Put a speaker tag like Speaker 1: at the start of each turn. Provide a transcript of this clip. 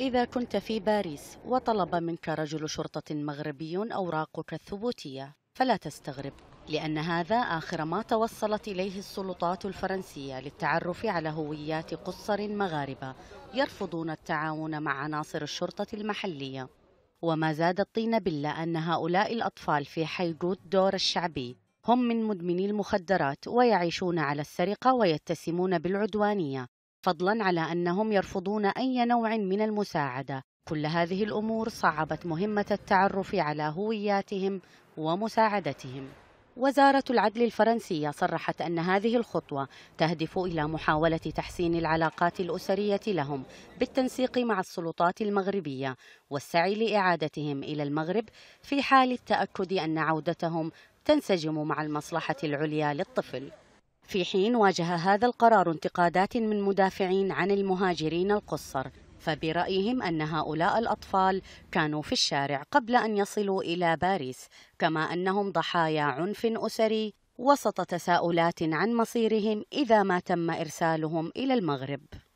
Speaker 1: إذا كنت في باريس وطلب منك رجل شرطة مغربي أوراقك الثبوتية فلا تستغرب لأن هذا آخر ما توصلت إليه السلطات الفرنسية للتعرف على هويات قصر مغاربة يرفضون التعاون مع عناصر الشرطة المحلية وما زاد الطين بلة أن هؤلاء الأطفال في حي جود دور الشعبي هم من مدمني المخدرات ويعيشون على السرقة ويتسمون بالعدوانية فضلا على أنهم يرفضون أي نوع من المساعدة كل هذه الأمور صعبت مهمة التعرف على هوياتهم ومساعدتهم وزارة العدل الفرنسية صرحت أن هذه الخطوة تهدف إلى محاولة تحسين العلاقات الأسرية لهم بالتنسيق مع السلطات المغربية والسعي لإعادتهم إلى المغرب في حال التأكد أن عودتهم تنسجم مع المصلحة العليا للطفل في حين واجه هذا القرار انتقادات من مدافعين عن المهاجرين القصر فبرأيهم أن هؤلاء الأطفال كانوا في الشارع قبل أن يصلوا إلى باريس كما أنهم ضحايا عنف أسري وسط تساؤلات عن مصيرهم إذا ما تم إرسالهم إلى المغرب